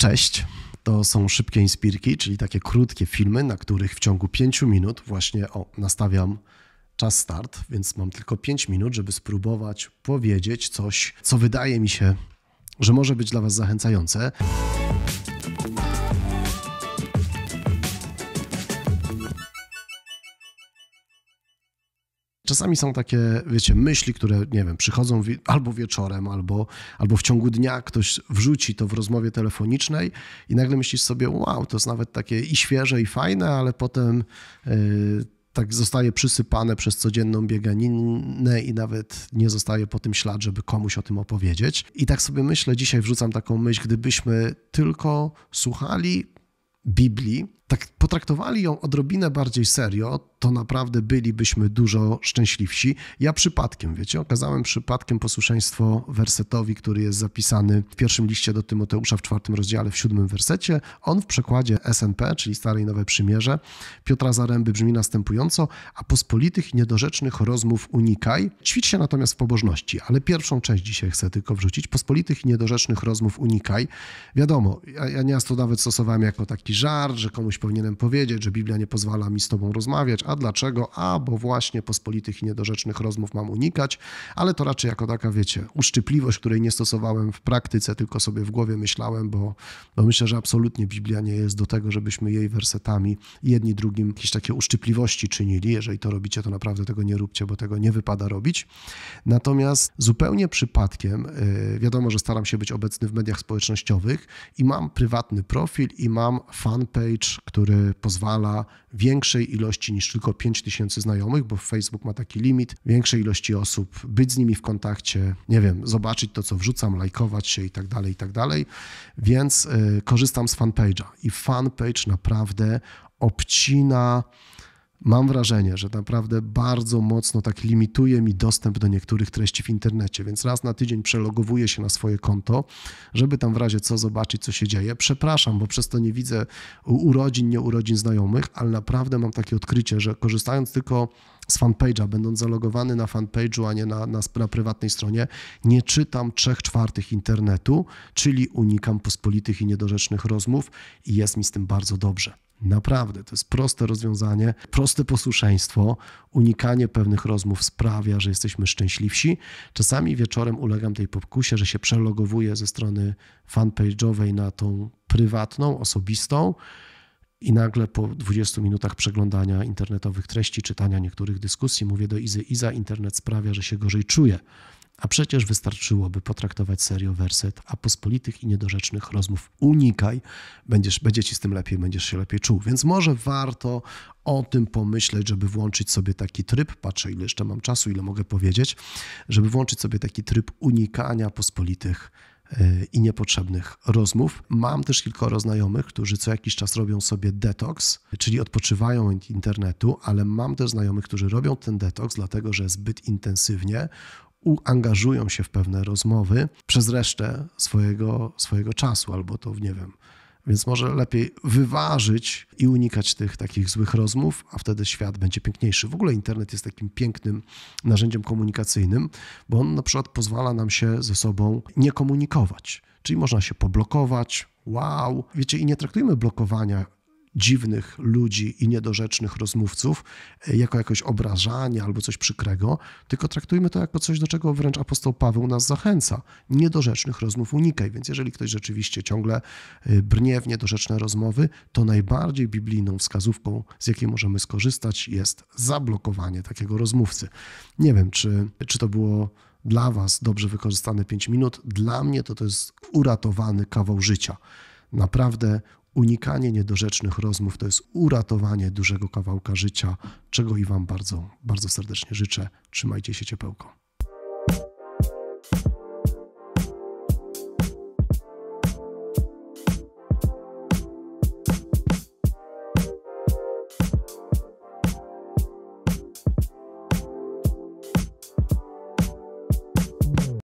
Cześć. To są szybkie inspirki, czyli takie krótkie filmy, na których w ciągu 5 minut właśnie o, nastawiam czas start, więc mam tylko 5 minut, żeby spróbować powiedzieć coś, co wydaje mi się, że może być dla Was zachęcające. czasami są takie, wiecie, myśli, które, nie wiem, przychodzą albo wieczorem, albo, albo w ciągu dnia ktoś wrzuci to w rozmowie telefonicznej i nagle myślisz sobie, wow, to jest nawet takie i świeże, i fajne, ale potem y, tak zostaje przysypane przez codzienną bieganinę i nawet nie zostaje po tym ślad, żeby komuś o tym opowiedzieć. I tak sobie myślę, dzisiaj wrzucam taką myśl, gdybyśmy tylko słuchali Biblii, tak potraktowali ją odrobinę bardziej serio, to naprawdę bylibyśmy dużo szczęśliwsi. Ja przypadkiem, wiecie, okazałem przypadkiem posłuszeństwo wersetowi, który jest zapisany w pierwszym liście do Tymoteusza w czwartym rozdziale, w siódmym wersecie. On w przekładzie SNP, czyli starej nowej Nowe Przymierze, Piotra Zaręby brzmi następująco, a pospolitych i niedorzecznych rozmów unikaj. Ćwicz się natomiast w pobożności, ale pierwszą część dzisiaj chcę tylko wrzucić. Pospolitych i niedorzecznych rozmów unikaj. Wiadomo, ja, ja nieraz to nawet stosowałem jako taki żart, że komuś powinienem powiedzieć, że Biblia nie pozwala mi z Tobą rozmawiać. A dlaczego? A bo właśnie pospolitych i niedorzecznych rozmów mam unikać, ale to raczej jako taka, wiecie, uszczypliwość, której nie stosowałem w praktyce, tylko sobie w głowie myślałem, bo, bo myślę, że absolutnie Biblia nie jest do tego, żebyśmy jej wersetami jedni drugim jakieś takie uszczypliwości czynili. Jeżeli to robicie, to naprawdę tego nie róbcie, bo tego nie wypada robić. Natomiast zupełnie przypadkiem, y, wiadomo, że staram się być obecny w mediach społecznościowych i mam prywatny profil i mam fanpage, który pozwala większej ilości niż tylko 5000 znajomych, bo Facebook ma taki limit, większej ilości osób być z nimi w kontakcie, nie wiem, zobaczyć to, co wrzucam, lajkować się i tak dalej, i tak dalej. Więc y, korzystam z fanpage'a i fanpage naprawdę obcina mam wrażenie, że naprawdę bardzo mocno tak limituje mi dostęp do niektórych treści w internecie, więc raz na tydzień przelogowuję się na swoje konto, żeby tam w razie co zobaczyć, co się dzieje. Przepraszam, bo przez to nie widzę urodzin, nie urodzin znajomych, ale naprawdę mam takie odkrycie, że korzystając tylko z fanpage'a, będąc zalogowany na fanpage'u, a nie na, na, na prywatnej stronie, nie czytam trzech czwartych internetu, czyli unikam pospolitych i niedorzecznych rozmów i jest mi z tym bardzo dobrze. Naprawdę, to jest proste rozwiązanie, proste posłuszeństwo. Unikanie pewnych rozmów sprawia, że jesteśmy szczęśliwsi. Czasami wieczorem ulegam tej pokusie, że się przelogowuję ze strony fanpage'owej na tą prywatną, osobistą i nagle po 20 minutach przeglądania internetowych treści, czytania niektórych dyskusji, mówię do Izy: Iza, internet sprawia, że się gorzej czuję. A przecież wystarczyłoby potraktować serio werset, a pospolitych i niedorzecznych rozmów unikaj. Będziesz, będzie ci z tym lepiej, będziesz się lepiej czuł. Więc może warto o tym pomyśleć, żeby włączyć sobie taki tryb, patrzę ile jeszcze mam czasu, ile mogę powiedzieć, żeby włączyć sobie taki tryb unikania pospolitych Y, i niepotrzebnych rozmów. Mam też kilkoro znajomych, którzy co jakiś czas robią sobie detoks, czyli odpoczywają od internetu, ale mam też znajomych, którzy robią ten detoks, dlatego że zbyt intensywnie angażują się w pewne rozmowy przez resztę swojego, swojego czasu, albo to, nie wiem, więc może lepiej wyważyć i unikać tych takich złych rozmów, a wtedy świat będzie piękniejszy. W ogóle internet jest takim pięknym narzędziem komunikacyjnym, bo on na przykład pozwala nam się ze sobą nie komunikować. Czyli można się poblokować, wow. Wiecie, i nie traktujmy blokowania dziwnych ludzi i niedorzecznych rozmówców e, jako jakoś obrażanie albo coś przykrego, tylko traktujmy to jako coś, do czego wręcz apostoł Paweł nas zachęca. Niedorzecznych rozmów unikaj, więc jeżeli ktoś rzeczywiście ciągle e, brnie w niedorzeczne rozmowy, to najbardziej biblijną wskazówką, z jakiej możemy skorzystać, jest zablokowanie takiego rozmówcy. Nie wiem, czy, czy to było dla Was dobrze wykorzystane 5 minut, dla mnie to to jest uratowany kawał życia. Naprawdę unikanie niedorzecznych rozmów to jest uratowanie dużego kawałka życia, czego i Wam bardzo, bardzo serdecznie życzę. Trzymajcie się ciepełko.